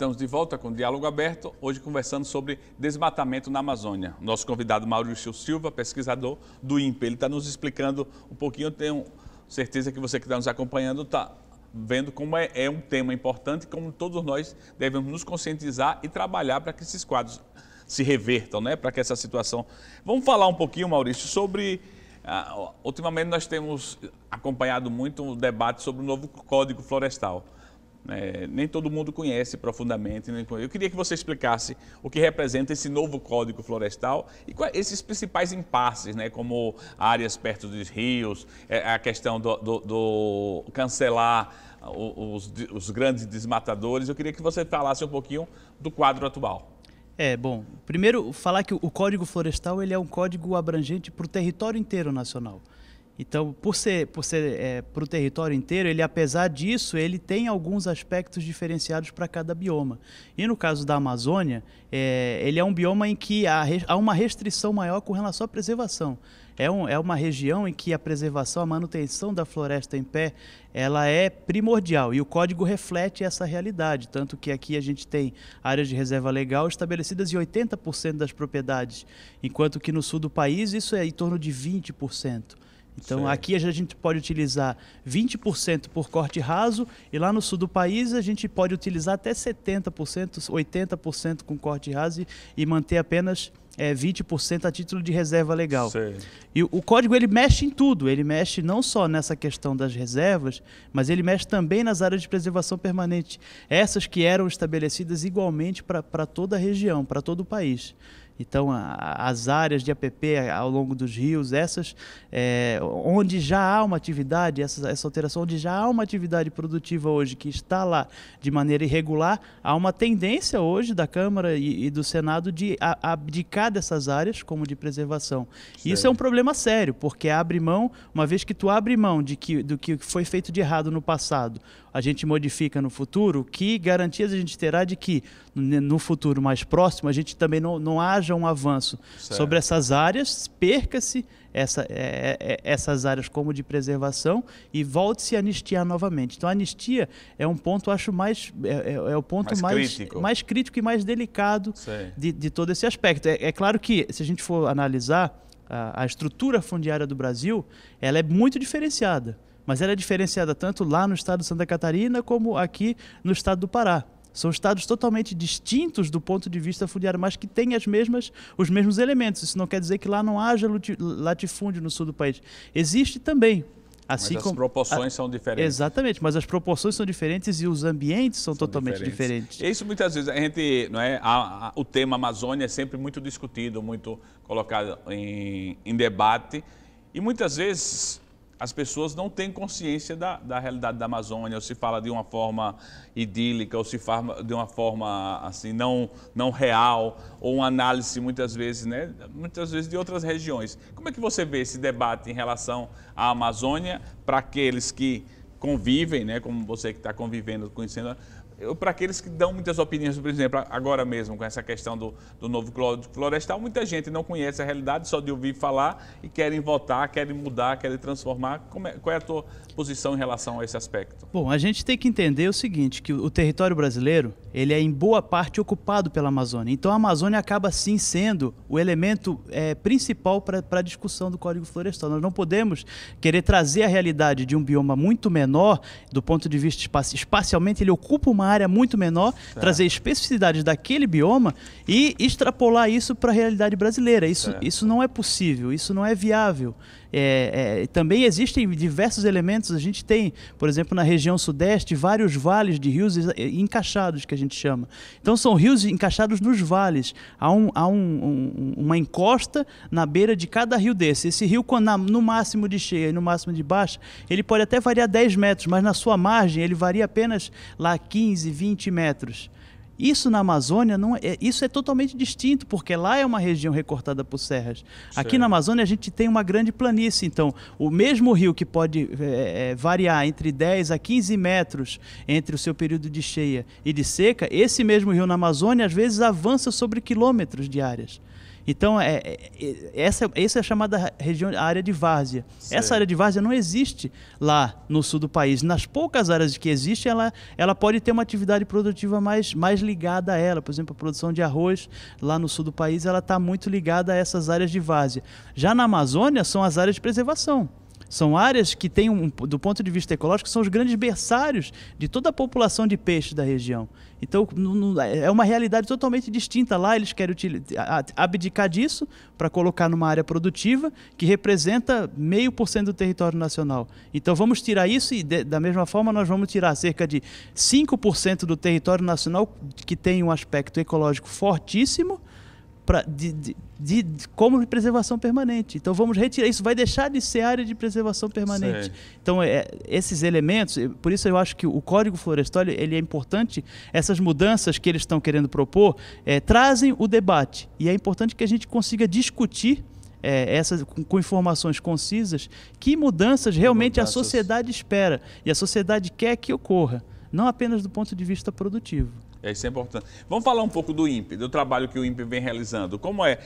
Estamos de volta com o Diálogo Aberto, hoje conversando sobre desmatamento na Amazônia. Nosso convidado Maurício Silva, pesquisador do INPE, ele está nos explicando um pouquinho, eu tenho certeza que você que está nos acompanhando está vendo como é, é, um tema importante, como todos nós devemos nos conscientizar e trabalhar para que esses quadros se revertam, né? para que essa situação... Vamos falar um pouquinho, Maurício, sobre... Ah, ultimamente nós temos acompanhado muito o um debate sobre o novo Código Florestal. É, nem todo mundo conhece profundamente. Nem... Eu queria que você explicasse o que representa esse novo Código Florestal e quais, esses principais impasses, né, como áreas perto dos rios, é, a questão do, do, do cancelar os, os, grandes desmatadores. Eu queria que você falasse um pouquinho do quadro atual. É, bom, primeiro falar que o Código Florestal ele é um código abrangente para o território inteiro nacional. Então, por ser, por ser é, para o território inteiro, ele apesar disso, ele tem alguns aspectos diferenciados para cada bioma. E no caso da Amazônia, é, ele é um bioma em que há, há uma restrição maior com relação à preservação. É, um, é, uma região em que a preservação, a manutenção da floresta em pé, ela é primordial e o código reflete essa realidade. Tanto que aqui a gente tem áreas de reserva legal estabelecidas em 80% das propriedades, enquanto que no sul do país isso é em torno de 20%. Então Sim. aqui a gente pode utilizar 20% por corte raso e lá no sul do país a gente pode utilizar até 70%, 80% com corte raso e, manter apenas é, 20% a título de reserva legal. E o, o código ele mexe em tudo, ele mexe não só nessa questão das reservas, mas ele mexe também nas áreas de preservação permanente, essas que eram estabelecidas igualmente para toda a região, para todo o país. Então, a, as áreas de APP ao longo dos rios, essas é, onde já há uma atividade, essa, essa alteração, onde já há uma atividade produtiva hoje que está lá de maneira irregular, há uma tendência hoje da Câmara e, e do Senado de a, abdicar dessas áreas como de preservação. Sério. Isso é um problema sério, porque abre mão, uma vez que tu abre mão de que, do que foi feito de errado no passado, a gente modifica no futuro, que garantias a gente terá de que no futuro mais próximo a gente também não, não haja haja um avanço certo. sobre essas áreas, perca-se essa, é, é, é, essas áreas como de preservação e volte-se a anistiar novamente. Então, a anistia é um ponto, acho, mais. É, é, é o ponto mais, mais, crítico. mais crítico e mais delicado de, de, todo esse aspecto. É, é claro que, se a gente for analisar a, estrutura fundiária do Brasil, ela é muito diferenciada. Mas ela é diferenciada tanto lá no estado de Santa Catarina como aqui no estado do Pará. São estados totalmente distintos do ponto de vista fundiário, mas que têm as mesmas, os mesmos elementos. Isso não quer dizer que lá não haja latifúndio no sul do país. Existe também. Assim mas as como, proporções a, são diferentes. Exatamente, mas as proporções são diferentes e os ambientes são, são totalmente diferentes. diferentes. Isso muitas vezes a gente, não é, a, a, o tema Amazônia é sempre muito discutido, muito colocado em, em debate e muitas vezes as pessoas não têm consciência da, da realidade da Amazônia, ou se fala de uma forma idílica, ou se fala de uma forma assim não, não real, ou uma análise muitas vezes, né? Muitas vezes de outras regiões. Como é que você vê esse debate em relação à Amazônia para aqueles que convivem, né? Como você que está convivendo, conhecendo para aqueles que dão muitas opiniões, por exemplo, agora mesmo com essa questão do, do novo Código Florestal, muita gente não conhece a realidade, só de ouvir falar e querem votar, querem mudar, querem transformar. É, qual é a tua posição em relação a esse aspecto? Bom, a gente tem que entender o seguinte, que o território brasileiro, ele é em boa parte ocupado pela Amazônia. Então a Amazônia acaba sim sendo o elemento é, principal para a discussão do Código Florestal. Nós não podemos querer trazer a realidade de um bioma muito menor, do ponto de vista espacialmente, ele ocupa uma área muito menor, tá. trazer especificidades daquele bioma e extrapolar isso para a realidade brasileira. Isso, tá. isso não é possível, isso não é viável. É, é, também existem diversos elementos. A gente tem, por exemplo, na região sudeste, vários vales de rios encaixados, que a gente chama. Então, são rios encaixados nos vales. Há, um, há um, um, uma encosta na beira de cada rio desse. Esse rio, na, no máximo de cheia e no máximo de baixa, ele pode até variar 10 metros, mas na sua margem ele varia apenas lá 15, 20 metros. Isso na Amazônia não é, isso é totalmente distinto, porque lá é uma região recortada por serras. Certo. Aqui na Amazônia a gente tem uma grande planície, então o mesmo rio que pode é, variar entre 10 a 15 metros entre o seu período de cheia e de seca, esse mesmo rio na Amazônia às vezes avança sobre quilômetros de áreas. Então, é, é, é, essa, essa é a chamada região, a área de várzea. Essa área de várzea não existe lá no sul do país. Nas poucas áreas que existe, ela, ela pode ter uma atividade produtiva mais, mais ligada a ela. Por exemplo, a produção de arroz lá no sul do país, ela está muito ligada a essas áreas de várzea. Já na Amazônia, são as áreas de preservação. São áreas que têm, um, do ponto de vista ecológico, são os grandes berçários de toda a população de peixe da região. Então, é uma realidade totalmente distinta. Lá eles querem abdicar disso para colocar numa área produtiva que representa meio por cento do território nacional. Então, vamos tirar isso e, de, da mesma forma, nós vamos tirar cerca de 5% do território nacional que tem um aspecto ecológico fortíssimo pra, de, de, de, de, como preservação permanente. Então vamos retirar isso, vai deixar de ser área de preservação permanente. Sei. Então é, esses elementos, por isso eu acho que o Código Florestal ele é importante. Essas mudanças que eles estão querendo propor é, trazem o debate e é importante que a gente consiga discutir. É, essas com, com, informações concisas, que mudanças realmente mudanças. a sociedade espera e a sociedade quer que ocorra, não apenas do ponto de vista produtivo. Isso é importante. Vamos falar um pouco do INPE, do trabalho que o INPE vem realizando. Como é?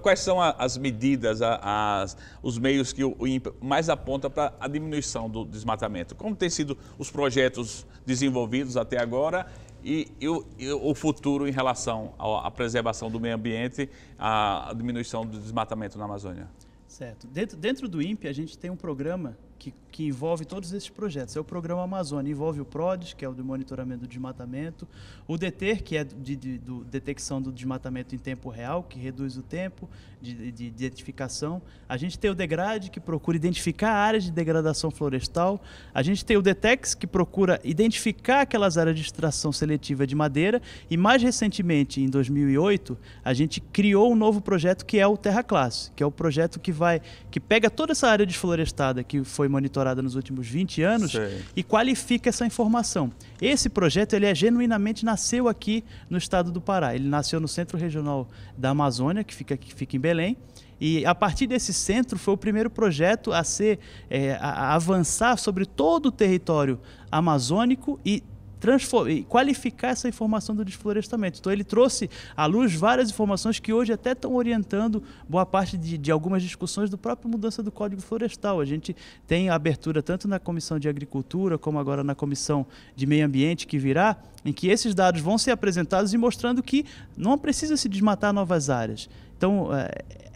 Quais são as medidas, as, os meios que o INPE mais aponta para a diminuição do desmatamento? Como têm sido os projetos desenvolvidos até agora e, e, o, e o, futuro em relação à preservação do meio ambiente, à diminuição do desmatamento na Amazônia? Certo. Dentro, dentro do INPE, a gente tem um programa que, que, envolve todos esses projetos. É o programa Amazônia, envolve o PRODES, que é o de monitoramento do desmatamento, o DETER, que é de, de do detecção do desmatamento em tempo real, que reduz o tempo de, de, identificação. A gente tem o DEGRADE, que procura identificar áreas de degradação florestal. A gente tem o DETEX, que procura identificar aquelas áreas de extração seletiva de madeira. E mais recentemente, em 2008, a gente criou um novo projeto que é o Terra Classe, que é o projeto que vai que pega toda essa área desflorestada que foi foi monitorada nos últimos 20 anos Sei. e qualifica essa informação. Esse projeto ele é genuinamente nasceu aqui no estado do Pará. Ele nasceu no Centro Regional da Amazônia, que fica, que fica em Belém. E a partir desse centro foi o primeiro projeto a ser é, a, avançar sobre todo o território amazônico e qualificar essa informação do desflorestamento. Então ele trouxe à luz várias informações que hoje até estão orientando boa parte de, de algumas discussões do próprio mudança do Código Florestal. A gente tem abertura tanto na Comissão de Agricultura como agora na Comissão de Meio Ambiente que virá, em que esses dados vão ser apresentados e mostrando que não precisa se desmatar novas áreas. Então, eh,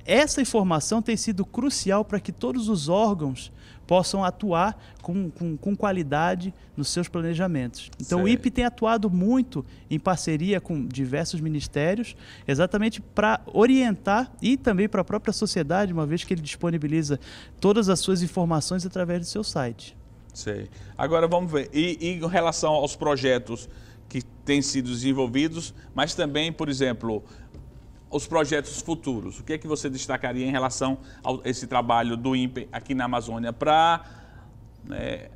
essa informação tem sido crucial para que todos os órgãos possam atuar com, com, com qualidade nos seus planejamentos. Então, certo. o IPE tem atuado muito em parceria com diversos ministérios, exatamente para orientar e também para a própria sociedade, uma vez que ele disponibiliza todas as suas informações através do seu site. Sei. Agora vamos ver. E, e em relação aos projetos que têm sido desenvolvidos, mas também, por exemplo, os projetos futuros. O que é que você destacaria em relação a esse trabalho do INPE aqui na Amazônia para é, né,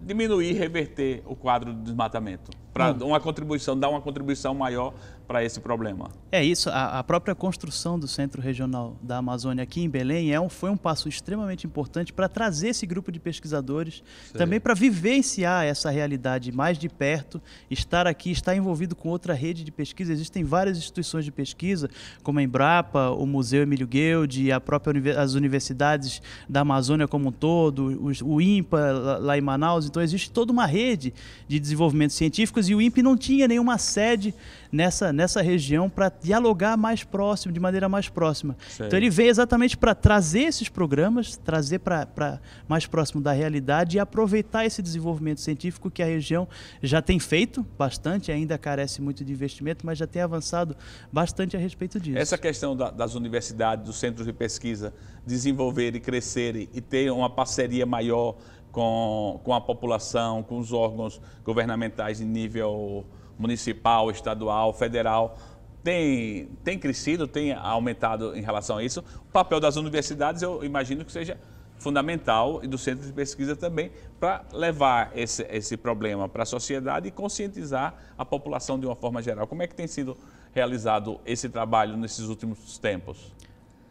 diminuir, reverter o quadro do desmatamento? Para hum. uma contribuição, dar uma contribuição maior para esse problema. É isso, a, a, própria construção do Centro Regional da Amazônia aqui em Belém é um, foi um passo extremamente importante para trazer esse grupo de pesquisadores, Sei. também para vivenciar essa realidade mais de perto, estar aqui, estar envolvido com outra rede de pesquisa. Existem várias instituições de pesquisa, como a Embrapa, o Museu Emílio Guild, a própria, as universidades da Amazônia como um todo, os, o INPA lá em Manaus. Então existe toda uma rede de desenvolvimento científicos e o INPE não tinha nenhuma sede nessa nessa região para dialogar mais próximo, de maneira mais próxima. Sei. Então ele veio exatamente para trazer esses programas, trazer para mais próximo da realidade e aproveitar esse desenvolvimento científico que a região já tem feito bastante, ainda carece muito de investimento, mas já tem avançado bastante a respeito disso. Essa questão da, das universidades, dos centros de pesquisa desenvolverem, crescerem e ter uma parceria maior com, com a população, com os órgãos governamentais de nível municipal, estadual, federal, tem, tem crescido, tem aumentado em relação a isso. O papel das universidades, eu imagino que seja fundamental e do centro de pesquisa também para levar esse, esse problema para a sociedade e conscientizar a população de uma forma geral. Como é que tem sido realizado esse trabalho nesses últimos tempos?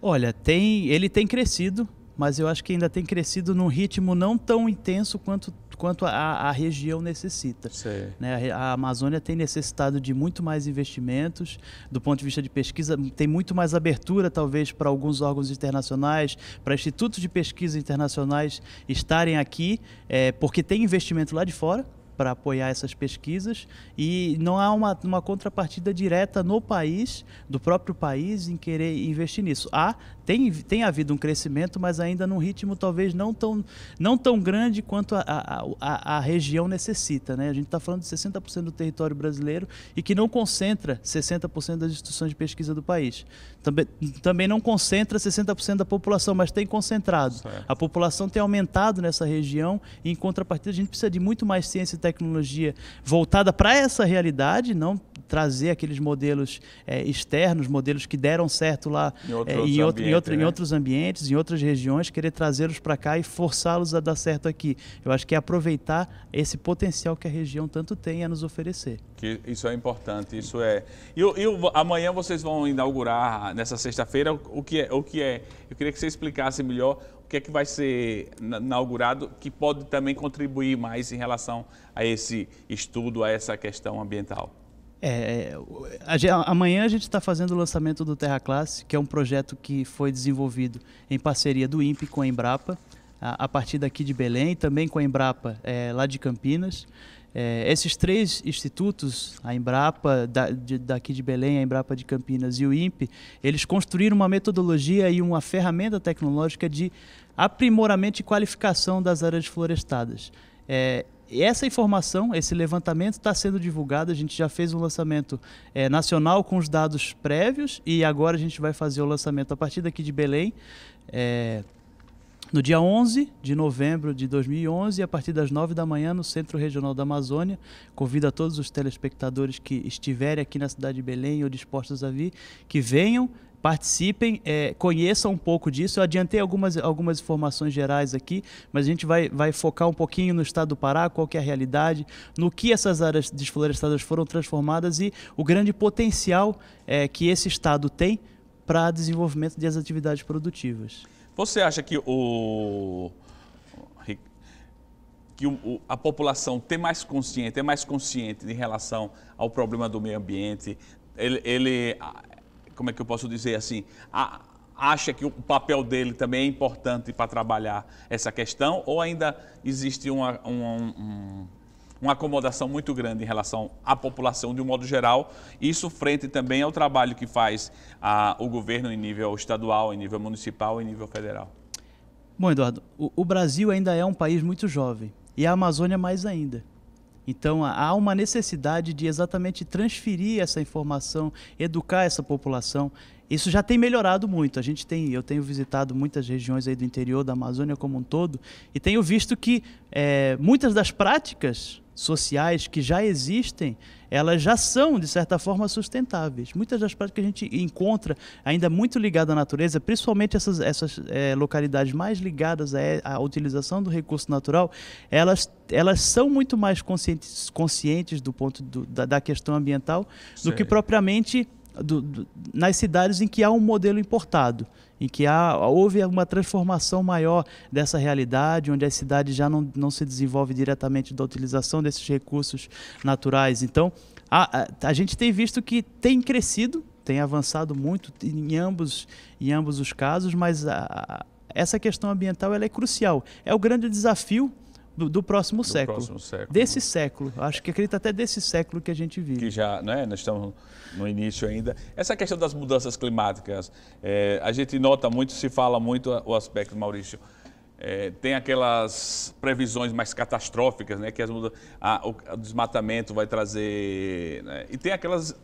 Olha, tem, ele tem crescido mas eu acho que ainda tem crescido num ritmo não tão intenso quanto, quanto a, a região necessita. Né? A, a, Amazônia tem necessitado de muito mais investimentos, do ponto de vista de pesquisa, tem muito mais abertura, talvez, para alguns órgãos internacionais, para institutos de pesquisa internacionais estarem aqui, é, porque tem investimento lá de fora para apoiar essas pesquisas e não há uma, uma contrapartida direta no país, do próprio país, em querer investir nisso. Há, tem, tem havido um crescimento, mas ainda num ritmo talvez não tão, não tão grande quanto a, a, a, a região necessita. Né? A gente está falando de 60% do território brasileiro e que não concentra 60% das instituições de pesquisa do país. Também, também não concentra 60% da população, mas tem concentrado. Certo. A população tem aumentado nessa região e, em contrapartida, a gente precisa de muito mais ciência e tecnologia voltada para essa realidade, não trazer aqueles modelos é, externos, modelos que deram certo lá em, é, em, outro, em, outro, né? em, outros ambientes, em outras regiões, querer trazê-los para cá e forçá-los a dar certo aqui. Eu acho que é aproveitar esse potencial que a região tanto tem a nos oferecer. Que isso é importante, isso é. E, e amanhã vocês vão inaugurar, nessa sexta-feira, o que, é, o que é. Eu queria que você explicasse melhor o que é que vai ser inaugurado que pode também contribuir mais em relação a esse estudo, a essa questão ambiental? É, é a, amanhã a gente está fazendo o lançamento do Terra Classe, que é um projeto que foi desenvolvido em parceria do INPE com a Embrapa, a, a partir daqui de Belém, também com a Embrapa é, lá de Campinas. É, esses três institutos, a Embrapa da, de, daqui de Belém, a Embrapa de Campinas e o INPE, eles construíram uma metodologia e uma ferramenta tecnológica de aprimoramento e qualificação das áreas florestadas. É, essa informação, esse levantamento está sendo divulgado. A gente já fez um lançamento é, nacional com os dados prévios e agora a gente vai fazer o lançamento a partir daqui de Belém. É, no dia 11 de novembro de 2011, a partir das 9 da manhã, no Centro Regional da Amazônia. Convido a todos os telespectadores que estiverem aqui na cidade de Belém ou dispostos a vir, que venham, participem, é, conheçam um pouco disso. Eu adiantei algumas, algumas informações gerais aqui, mas a gente vai, vai focar um pouquinho no estado do Pará, qual que é a realidade, no que essas áreas desflorestadas foram transformadas e o grande potencial é, que esse estado tem para desenvolvimento das atividades produtivas. Você acha que o que o, a população ter mais consciente, é mais consciente em relação ao problema do meio ambiente, ele, ele como é que eu posso dizer assim, a, acha que o papel dele também é importante para trabalhar essa questão ou ainda existe uma, uma, um, uma acomodação muito grande em relação à população de um modo geral, isso frente também ao trabalho que faz a, o governo em nível estadual, em nível municipal, e em nível federal? Bom, Eduardo, o, o Brasil ainda é um país muito jovem e a Amazônia mais ainda. Então há uma necessidade de exatamente transferir essa informação, educar essa população. Isso já tem melhorado muito. A gente tem, eu tenho visitado muitas regiões aí do interior da Amazônia como um todo e tenho visto que é, muitas das práticas sociais que já existem, elas já são, de certa forma, sustentáveis. Muitas das práticas que a gente encontra ainda muito ligadas à natureza, principalmente essas, essas é, localidades mais ligadas à, à, utilização do recurso natural, elas, elas são muito mais conscientes, conscientes do ponto do, da, da, questão ambiental Sim. do que propriamente do, do, nas cidades em que há um modelo importado, em que há, houve uma transformação maior dessa realidade, onde as cidades já não, não se desenvolvem diretamente da utilização desses recursos naturais. Então, a, a, a gente tem visto que tem crescido, tem avançado muito em ambos, em ambos os casos, mas a, essa questão ambiental ela é crucial. É o grande desafio do, do, próximo, do século, próximo século. Desse século. Acho que acredita até desse século que a gente vive. Que já, né? Nós estamos no início ainda. Essa questão das mudanças climáticas, é, a gente nota muito, se fala muito o aspecto, Maurício, é, tem aquelas previsões mais catastróficas, né? Que as mudanças, a, o, o, desmatamento vai trazer. Né, e tem aquelas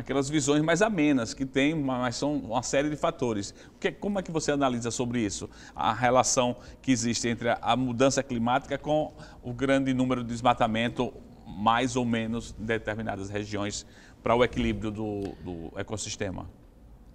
aquelas visões mais amenas que tem, mas são uma série de fatores. Que, é, como é que você analisa sobre isso? A relação que existe entre a, mudança climática com o grande número de desmatamento, mais ou menos, em determinadas regiões, para o equilíbrio do, do ecossistema?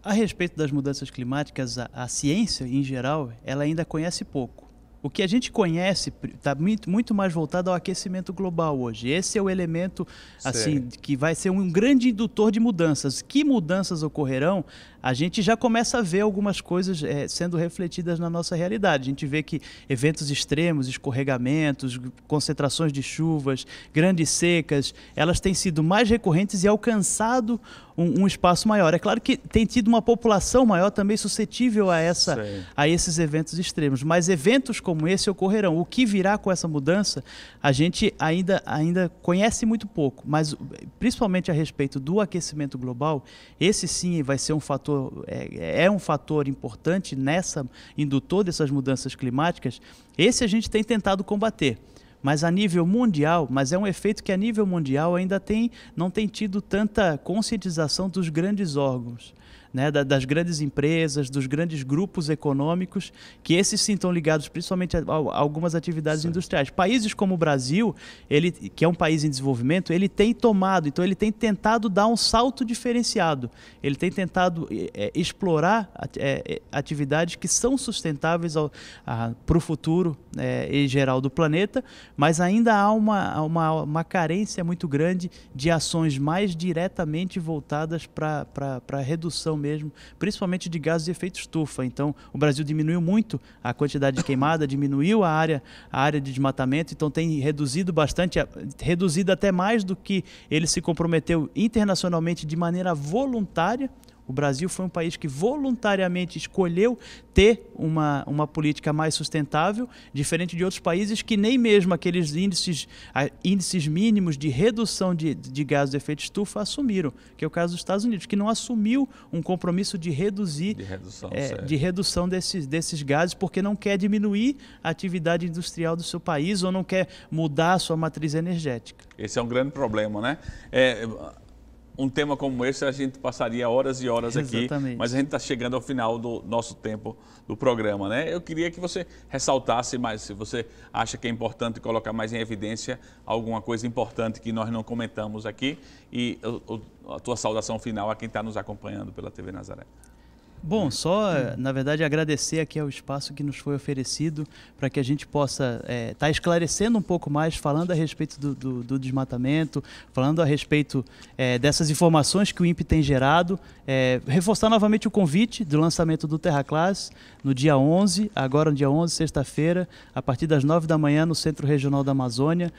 A respeito das mudanças climáticas, a, a ciência, em geral, ela ainda conhece pouco. O que a gente conhece está muito mais voltado ao aquecimento global hoje. Esse é o elemento assim que vai ser um grande indutor de mudanças. Que mudanças ocorrerão? a gente já começa a ver algumas coisas é, sendo refletidas na nossa realidade. A gente vê que eventos extremos, escorregamentos, concentrações de chuvas, grandes secas, elas têm sido mais recorrentes e alcançado um, um, espaço maior. É claro que tem tido uma população maior também suscetível a, essa, a esses eventos extremos, mas eventos como esse ocorrerão. O que virá com essa mudança, a gente ainda, ainda conhece muito pouco, mas eh, principalmente a respeito do aquecimento global, esse sim vai ser um fator fator, é, é, é um fator importante nessa indutor dessas mudanças climáticas, esse a gente tem tentado combater mas a nível mundial, mas é um efeito que a nível mundial ainda tem, não tem tido tanta conscientização dos grandes órgãos né, das grandes empresas, dos grandes grupos econômicos, que esses sim estão ligados principalmente a, algumas atividades certo. industriais. Países como o Brasil, ele, que é um país em desenvolvimento, ele tem tomado, então ele tem tentado dar um salto diferenciado. Ele tem tentado é, é explorar é, é, atividades que são sustentáveis para o futuro é, em geral do planeta, mas ainda há uma, uma, uma carência muito grande de ações mais diretamente voltadas para a redução mesmo, principalmente de gases de efeito estufa. Então, o Brasil diminuiu muito a quantidade de queimada, diminuiu a área, a área de desmatamento, então tem reduzido bastante, reduzido até mais do que ele se comprometeu internacionalmente de maneira voluntária o Brasil foi um país que voluntariamente escolheu ter uma, uma política mais sustentável, diferente de outros países que nem mesmo aqueles índices, índices mínimos de redução de, de gases de efeito estufa assumiram, que é o caso dos Estados Unidos, que não assumiu um compromisso de reduzir, de redução, é, de redução desses, desses gases, porque não quer diminuir a atividade industrial do seu país ou não quer mudar a sua matriz energética. Esse é um grande problema, né? É, um tema como esse a gente passaria horas e horas Exatamente. aqui, mas a gente está chegando ao final do nosso tempo do programa, né? Eu queria que você ressaltasse, mas se você acha que é importante colocar mais em evidência alguma coisa importante que nós não comentamos aqui e a tua saudação final a quem está nos acompanhando pela TV Nazaré. Bom, só eh, na verdade agradecer aqui ao espaço que nos foi oferecido para que a gente possa estar eh, é, tá esclarecendo um pouco mais, falando a respeito do, do, do desmatamento, falando a respeito é, dessas informações que o INPE tem gerado, é, reforçar novamente o convite do lançamento do Terra Classe no dia 11, agora no dia 11, sexta-feira, a partir das 9 da manhã no Centro Regional da Amazônia,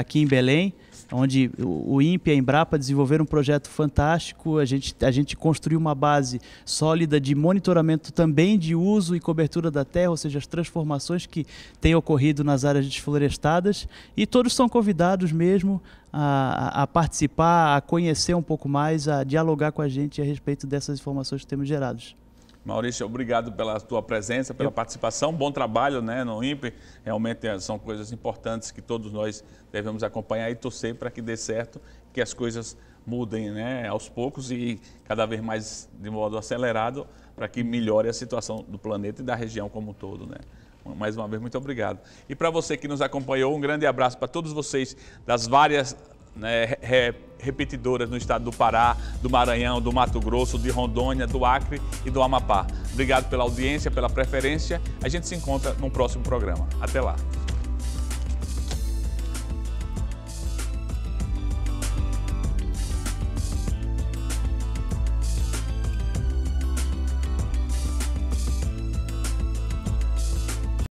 aqui em Belém onde o INPE e a Embrapa desenvolveram um projeto fantástico, a gente, a gente construiu uma base sólida de monitoramento também de uso e cobertura da terra, ou seja, as transformações que têm ocorrido nas áreas desflorestadas, e todos são convidados mesmo a, a, participar, a conhecer um pouco mais, a dialogar com a gente a respeito dessas informações que temos gerados. Maurício, obrigado pela tua presença, pela Eu... participação, bom trabalho né, no INPE. Realmente eh, são coisas importantes que todos nós devemos acompanhar e torcer para que dê certo, que as coisas mudem né, aos poucos e cada vez mais de modo acelerado para que melhore a situação do planeta e da região como um todo. Né? Mais uma vez, muito obrigado. E para você que nos acompanhou, um grande abraço para todos vocês das várias né, re, repetidoras no estado do Pará, do Maranhão, do Mato Grosso, de Rondônia, do Acre e do Amapá. Obrigado pela audiência, pela preferência. A gente se encontra num próximo programa. Até lá.